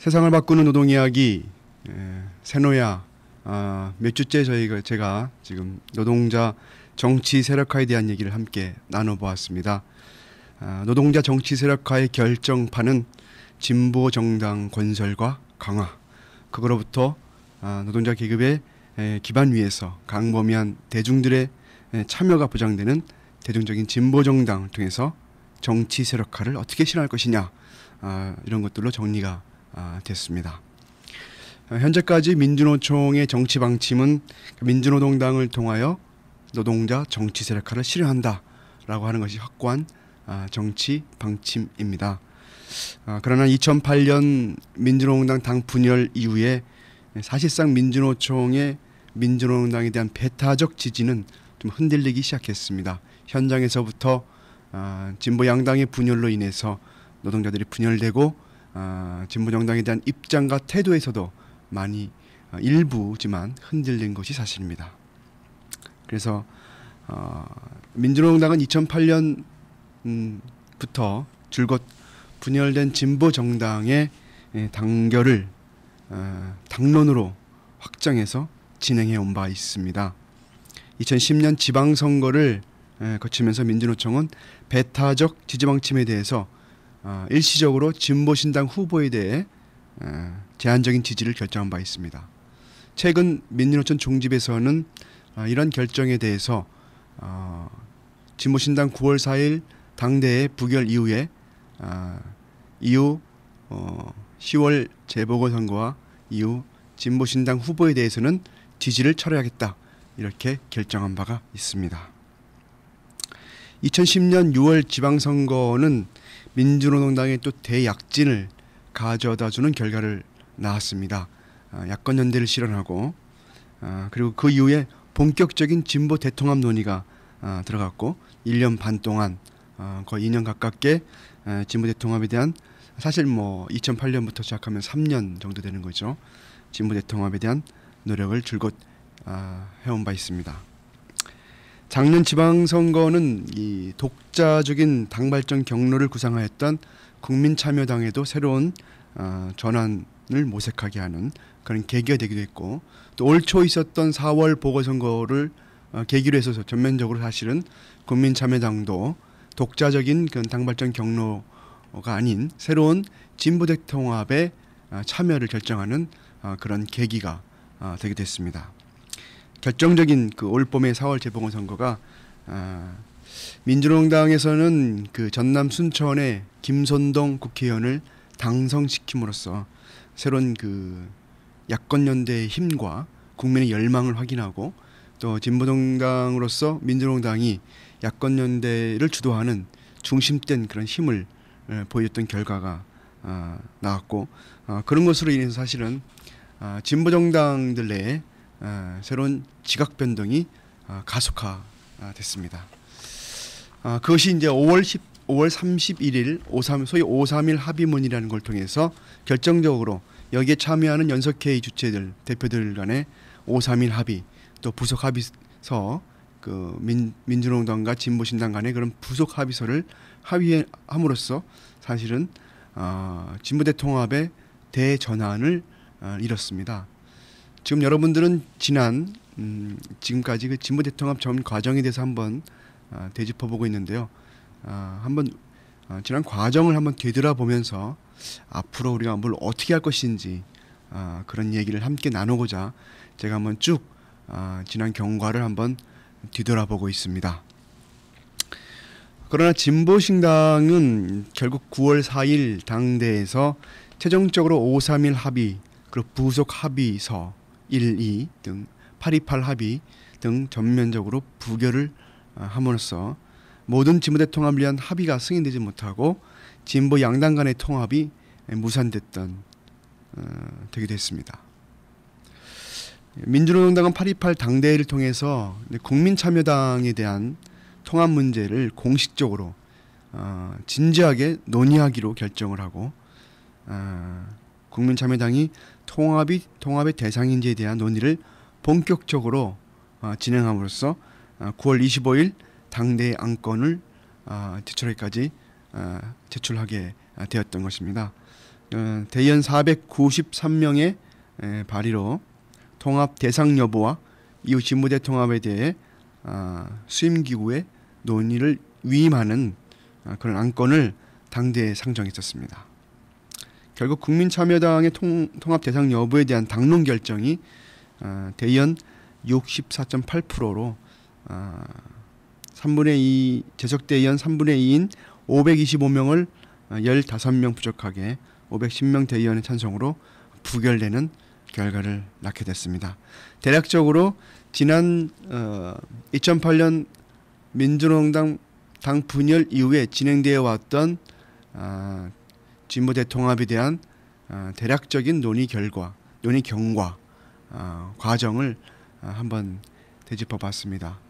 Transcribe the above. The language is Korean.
세상을 바꾸는 노동 이야기 에, 예, 세노야 아, 몇 주째 저희가 제가 지금 노동자 정치 세력화에 대한 얘기를 함께 나눠보았습니다. 아, 노동자 정치 세력화의 결정판은 진보 정당 건설과 강화 그거로부터 아, 노동자 계급의 에, 기반 위에서 강범위한 대중들의 에, 참여가 보장되는 대중적인 진보 정당을 통해서 정치 세력화를 어떻게 실현할 것이냐 아, 이런 것들로 정리가 아, 됐습니다. 어, 현재까지 민주노총의 정치 방침은 그 민주노동당을 통하여 노동자 정치 세력화를 실현한다라고 하는 것이 확고한 아, 정치 방침입니다. 아, 그러나 2008년 민주노동당 당 분열 이후에 사실상 민주노총의 민주노동당에 대한 배타적 지지는 좀 흔들리기 시작했습니다. 현장에서부터 진보 양당의 분열로 인해서 노동자들이 분열되고 어, 진보 정당에 대한 입장과 태도에서도 많이 어, 일부지만 흔들린 것이 사실입니다. 그래서 어, 민주노동당은 2008년부터 음, 줄곧 분열된 진보 정당의 단결을 예, 당론으로 확정해서 진행해 온 바 있습니다. 2010년 지방선거를 예, 거치면서 민주노총은 배타적 지지방침에 대해서 어, 일시적으로 진보신당 후보에 대해 어, 제한적인 지지를 결정한 바 있습니다. 최근 민주노총 종집에서는 어, 이런 결정에 대해서 진보신당 9월 4일 당대회 부결 이후에 이후 10월 재보궐선거와 이후 진보신당 후보에 대해서는 지지를 철회하겠다 이렇게 결정한 바가 있습니다. 2010년 6월 지방선거는 민주노동당의 또 대약진을 가져다주는 결과를 낳았습니다. 아, 야권 연대를 실현하고 아, 그리고 그 이후에 본격적인 진보 대통합 논의가 아, 들어갔고 1년 반 동안 거의 2년 가깝게 진보 대통합에 대한 사실 뭐 2008년부터 시작하면 3년 정도 되는 거죠. 진보 대통합에 대한 노력을 줄곧 해온 바 있습니다. 작년 지방선거는 이 독자적인 당 발전 경로를 구상하였던 국민참여당에도 새로운 어, 전환을 모색하게 하는 그런 계기가 되기도 했고 또 올 초 있었던 4월 보궐선거를 어, 계기로 해서 전면적으로 사실은 국민참여당도 독자적인 그런 당 발전 경로가 아닌 새로운 진보대통합에 아, 참여를 결정하는 어, 그런 계기가 어, 되게 됐습니다. 결정적인 그올 봄의 4월 재보궐선거가 아, 민주노동당에서는 그 전남 순천의 김선동 국회의원을 당선시킴으로써 새로운 그 야권 연대의 힘과 국민의 열망을 확인하고 또 진보정당으로서 민주노동당이 야권 연대를 주도하는 중심된 그런 힘을 보였던 결과가 아, 나왔고 아, 그런 것으로 인해서 사실은 아, 진보정당들 내에 새로운 지각 변동이 아, 가속화됐습니다. 아, 그것이 이제 5월 10 5월 31일 53 소위 531 합의문이라는 걸 통해서 결정적으로 여기에 참여하는 연석회의 주체들 대표들 간의 531 합의 또 부속 합의서 그 민, 민주노동당과 진보신당 간의 그런 부속 합의서를 합의함으로써 사실은 어, 아, 진보대 통합의 대전환을 어, 이뤘습니다. 지금 여러분들은 지난 음, 지금까지 그 진보 대통합 전 과정에 대해서 한번 아, 되짚어 보고 있는데요. 아, 한번 아, 지난 과정을 한번 되돌아보면서 앞으로 우리가 뭘 어떻게 할 것인지 아, 그런 얘기를 함께 나누고자 제가 한번 쭉 아, 지난 경과를 한번 뒤돌아보고 있습니다. 그러나 진보신당은 결국 9월 4일 당대에서 최종적으로 531 합의 그리고 부속 합의서 1, 2 등 828 합의 등 전면적으로 부결을 아, 함으로써 모든 지무대 통합을 위한 합의가 승인되지 못하고 진보 양당 간의 통합이 무산됐던 어, 되게 됐습니다. 민주노동당은 828 당대회를 통해서 국민참여당에 대한 통합 문제를 공식적으로 어, 진지하게 논의하기로 결정을 하고 어, 국민참여당이 통합이 통합의 대상인지에 대한 논의를 본격적으로 어, 진행함으로써 어, 아, 9월 25일 당대의 안건을 어, 제출하기까지 어, 제출하게 되었던 것입니다. 어, 대의 493명의 에, 발의로 통합 대상 여부와 이후 진보대 통합에 대해 어, 수임기구의 논의를 위임하는 어, 그런 안건을 당대에 상정했었습니다. 결국 국민참여당의 통, 합 대상 여부에 대한 당론 결정이 어, 대의원 64.8%로 어, 3분의 2 재적 대의원 3분의 2인 525명을 15명 어, 부족하게 510명 대의원의 찬성으로 부결되는 결과를 낳게 됐습니다. 대략적으로 지난 어, 2008년 민주노동당 당 분열 이후에 진행되어 왔던 어, 진보 대통합에 대한 어, 대략적인 논의 결과, 논의 경과 어, 과정을 어, 한번 되짚어봤습니다.